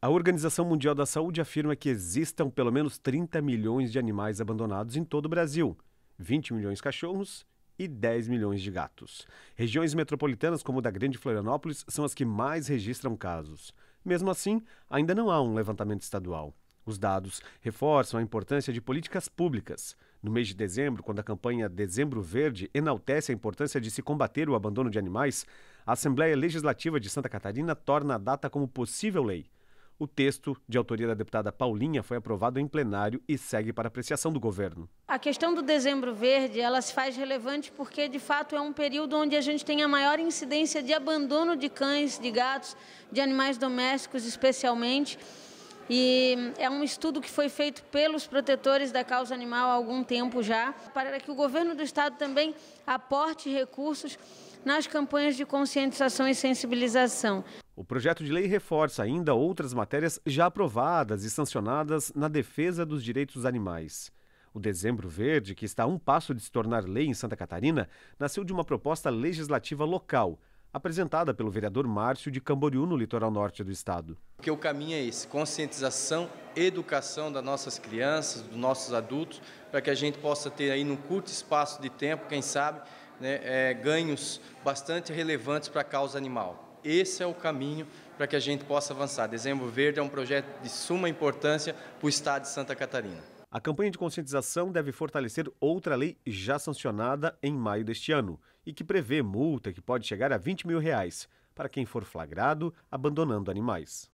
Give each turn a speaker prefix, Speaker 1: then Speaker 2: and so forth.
Speaker 1: A Organização Mundial da Saúde afirma que existam pelo menos 30 milhões de animais abandonados em todo o Brasil, 20 milhões de cachorros e 10 milhões de gatos. Regiões metropolitanas como a da Grande Florianópolis são as que mais registram casos. Mesmo assim, ainda não há um levantamento estadual. Os dados reforçam a importância de políticas públicas. No mês de dezembro, quando a campanha Dezembro Verde enaltece a importância de se combater o abandono de animais, a Assembleia Legislativa de Santa Catarina torna a data como possível lei. O texto, de autoria da deputada Paulinha, foi aprovado em plenário e segue para apreciação do governo.
Speaker 2: A questão do dezembro verde, ela se faz relevante porque, de fato, é um período onde a gente tem a maior incidência de abandono de cães, de gatos, de animais domésticos, especialmente. E é um estudo que foi feito pelos protetores da causa animal há algum tempo já, para que o governo do estado também aporte recursos nas campanhas de conscientização e sensibilização.
Speaker 1: O projeto de lei reforça ainda outras matérias já aprovadas e sancionadas na defesa dos direitos animais. O Dezembro Verde, que está a um passo de se tornar lei em Santa Catarina, nasceu de uma proposta legislativa local apresentada pelo vereador Márcio de Camboriú, no litoral norte do estado.
Speaker 3: Porque o caminho é esse, conscientização, educação das nossas crianças, dos nossos adultos, para que a gente possa ter aí num curto espaço de tempo, quem sabe, né, é, ganhos bastante relevantes para a causa animal. Esse é o caminho para que a gente possa avançar. Dezembro Verde é um projeto de suma importância para o estado de Santa Catarina.
Speaker 1: A campanha de conscientização deve fortalecer outra lei já sancionada em maio deste ano e que prevê multa que pode chegar a 20 mil reais para quem for flagrado abandonando animais.